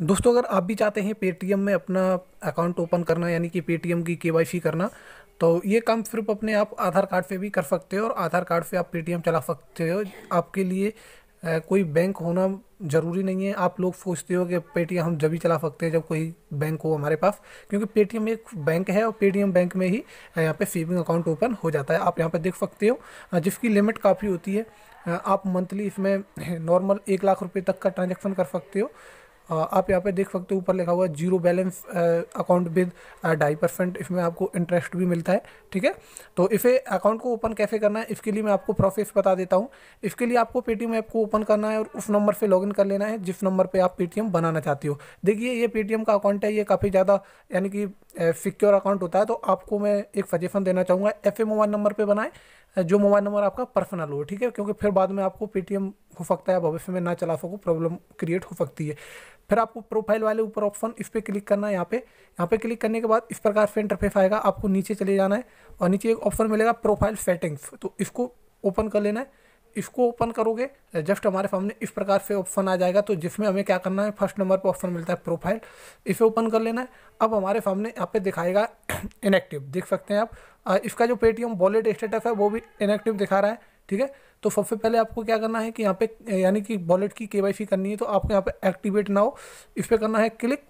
दोस्तों अगर आप भी चाहते हैं पेटीएम में अपना अकाउंट ओपन करना यानी कि पेटीएम की के करना तो ये काम सिर्फ अपने आप आधार कार्ड पे भी कर सकते हो और आधार कार्ड पे आप पेटीएम चला सकते हो आपके लिए कोई बैंक होना ज़रूरी नहीं है आप लोग सोचते हो कि पेटीएम हम जब भी चला सकते हैं जब कोई बैंक हो हमारे पास क्योंकि पेटीएम एक बैंक है और पेटीएम बैंक में ही यहाँ पे सेविंग अकाउंट ओपन हो जाता है आप यहाँ पे देख सकते हो जिसकी लिमिट काफ़ी होती है आप मंथली इसमें नॉर्मल एक लाख रुपये तक का ट्रांजेक्शन कर सकते हो आप यहाँ पे देख सकते हो ऊपर लिखा हुआ जीरो बैलेंस अकाउंट विद ढाई परसेंट इसमें आपको इंटरेस्ट भी मिलता है ठीक है तो इसे अकाउंट को ओपन कैसे करना है इसके लिए मैं आपको प्रोसेस बता देता हूँ इसके लिए आपको पेटीएम ऐप को ओपन करना है और उस नंबर से लॉगिन कर लेना है जिस नंबर पर आप पेटीएम बनाना चाहते हो देखिए ये पेटीएम का अकाउंट है ये काफ़ी ज़्यादा यानी कि सिक्योर अकाउंट होता है तो आपको मैं एक सजेशन देना चाहूँगा ऐसे मोबाइल नंबर पर बनाएं जो मोबाइल नंबर आपका पर्सनल हो ठीक है क्योंकि फिर बाद में आपको पेटीएम हो सकता है भविष्य में ना चला सको प्रॉब्लम क्रिएट हो सकती है फिर आपको प्रोफाइल वाले ऊपर ऑप्शन इस पर क्लिक करना है यहाँ पे यहाँ पे क्लिक करने के बाद इस प्रकार से इंटरफेस आएगा आपको नीचे चले जाना है और नीचे एक ऑप्शन मिलेगा प्रोफाइल सेटिंग्स तो इसको ओपन कर लेना है इसको ओपन करोगे जस्ट हमारे सामने इस प्रकार से ऑप्शन आ जाएगा तो जिसमें हमें क्या करना है फर्स्ट नंबर पर ऑप्शन मिलता है प्रोफाइल इसे ओपन कर लेना है अब हमारे सामने यहाँ पे दिखाएगा इनएक्टिव देख सकते हैं आप इसका जो पेटीएम वॉलेट स्टेटस है वो भी इनएक्टिव दिखा रहा है ठीक है तो सबसे पहले आपको क्या करना है कि यहाँ पे यानी कि वॉलेट की के करनी है तो आपको यहाँ पे एक्टिवेट नाउ इस पर करना है क्लिक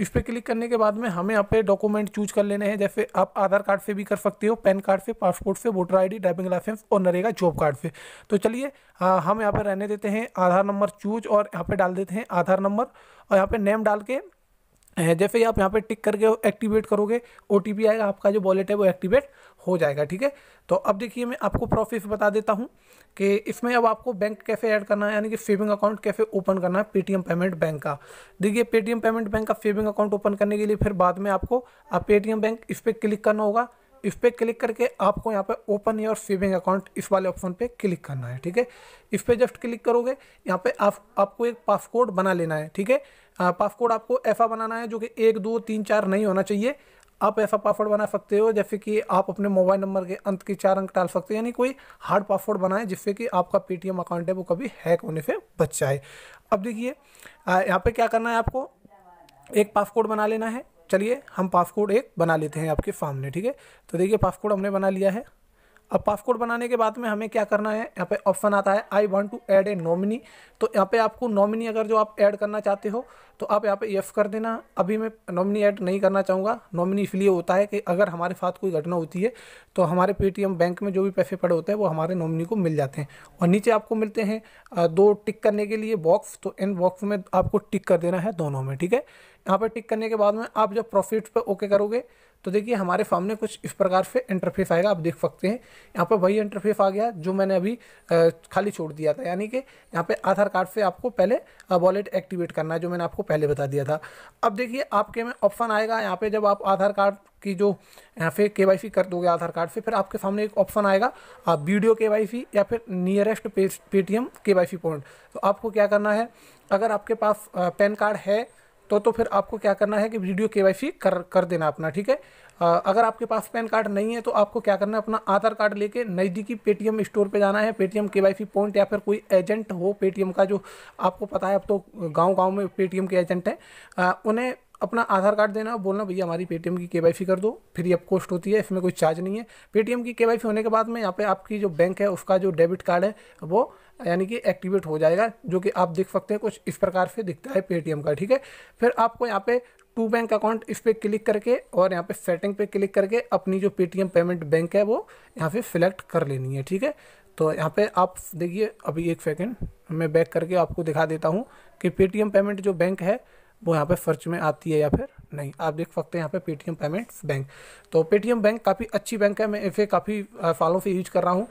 इस पर क्लिक करने के बाद में हमें यहाँ पे डॉक्यूमेंट चूज कर लेने हैं जैसे आप आधार कार्ड से भी कर सकते हो पैन कार्ड से पासपोर्ट से वोटर आईडी ड्राइविंग लाइसेंस और नरेगा जॉब कार्ड से तो चलिए हाँ, हम यहाँ पे रहने देते हैं आधार नंबर चूज और यहाँ पे डाल देते हैं आधार नंबर और यहाँ पे नेम डाल के जैसे ही आप यहाँ पे टिक करके एक्टिवेट करोगे ओ आएगा आपका जो वॉलेट है वो एक्टिवेट हो जाएगा ठीक है तो अब देखिए मैं आपको प्रोसेस बता देता हूँ कि इसमें अब आपको बैंक कैसे ऐड करना है यानी कि सेविंग अकाउंट कैसे ओपन करना है पेटीएम पेमेंट बैंक का देखिए पेटीएम पेमेंट बैंक का सेविंग अकाउंट ओपन करने के लिए फिर बाद में आपको आप पेटीएम बैंक इस पर क्लिक करना होगा इस पर क्लिक करके आपको यहाँ पे ओपन योर सेविंग अकाउंट इस वाले ऑप्शन पे क्लिक करना है ठीक है इस पर जस्ट क्लिक करोगे यहाँ पे आप आपको एक पासकोड बना लेना है ठीक है पासकोड आपको ऐसा बनाना है जो कि एक दो तीन चार नहीं होना चाहिए आप ऐसा पासवर्ड बना सकते हो जैसे कि आप अपने मोबाइल नंबर के अंत के चार अंक डाल सकते हो यानी कोई हार्ड पासवर्ड बनाए जिससे कि आपका पेटीएम अकाउंट है वो कभी हैक होने से बच जाए अब देखिए यहाँ पे क्या करना है आपको एक पासवर्ड बना लेना है चलिए हम पासवर्ड एक बना लेते हैं आपके सामने ठीक है तो देखिए पासवर्ड हमने बना लिया है अब पासकोड बनाने के बाद में हमें क्या करना है यहाँ पे ऑप्शन आता है I want to add a nominee तो यहाँ पे आपको नॉमिनी अगर जो आप ऐड करना चाहते हो तो आप यहाँ पे यस कर देना अभी मैं नॉमिनी ऐड नहीं करना चाहूँगा नॉमिनी इसलिए होता है कि अगर हमारे साथ कोई घटना होती है तो हमारे पेटीएम बैंक में जो भी पैसे पड़े होते हैं वो हमारे नॉमिनी को मिल जाते हैं और नीचे आपको मिलते हैं दो टिक करने के लिए बॉक्स तो इन बॉक्स में आपको टिक कर देना है दोनों में ठीक है यहाँ पर टिक करने के बाद में आप जब प्रॉफिट पर ओके करोगे तो देखिए हमारे सामने कुछ इस प्रकार से इंटरफेस आएगा आप देख सकते हैं यहाँ पर वही इंटरफेस आ गया जो मैंने अभी खाली छोड़ दिया था यानी कि यहाँ पे आधार कार्ड से आपको पहले वॉलेट एक्टिवेट करना है जो मैंने आपको पहले बता दिया था अब देखिए आपके में ऑप्शन आएगा यहाँ पे जब आप आधार कार्ड की जो यहाँ पे के कर दोगे आधार कार्ड से फिर आपके सामने एक ऑप्शन आएगा आप वीडियो के या फिर नियरेस्ट पेटीएम के पॉइंट तो आपको क्या करना है अगर आपके पास पैन कार्ड है तो तो फिर आपको क्या करना है कि वीडियो के कर कर देना अपना ठीक है अगर आपके पास पैन कार्ड नहीं है तो आपको क्या करना है अपना आधार कार्ड लेके नज़दीकी पेटीएम स्टोर पे जाना है पेटीएम के वाई पॉइंट या फिर कोई एजेंट हो पेटीएम का जो आपको पता है अब तो गांव गांव में पेटीएम के एजेंट हैं उन्हें अपना आधार कार्ड देना और बोलना भैया हमारी पेटीएम की के कर दो फ्री अब कॉस्ट होती है इसमें कोई चार्ज नहीं है पेटीएम की के होने के बाद में यहाँ पे आपकी जो बैंक है उसका जो डेबिट कार्ड है वो यानी कि एक्टिवेट हो जाएगा जो कि आप देख सकते हैं कुछ इस प्रकार से दिखता है पेटीएम का ठीक है फिर आपको यहाँ पे टू बैंक अकाउंट इस पर क्लिक करके और यहाँ पे सेटिंग पे क्लिक करके अपनी जो पेटीएम पेमेंट बैंक है वो यहाँ पे सिलेक्ट कर लेनी है ठीक है तो यहाँ पे आप देखिए अभी एक सेकेंड मैं बैक करके आपको दिखा देता हूँ कि पेटीएम पेमेंट जो बैंक है वो यहाँ पे सर्च में आती है या फिर नहीं आप देख सकते हैं यहाँ पे पेटीएम पेमेंट्स बैंक तो पेटीएम बैंक काफ़ी अच्छी बैंक है मैं इसे काफ़ी सालों से यूज कर रहा हूँ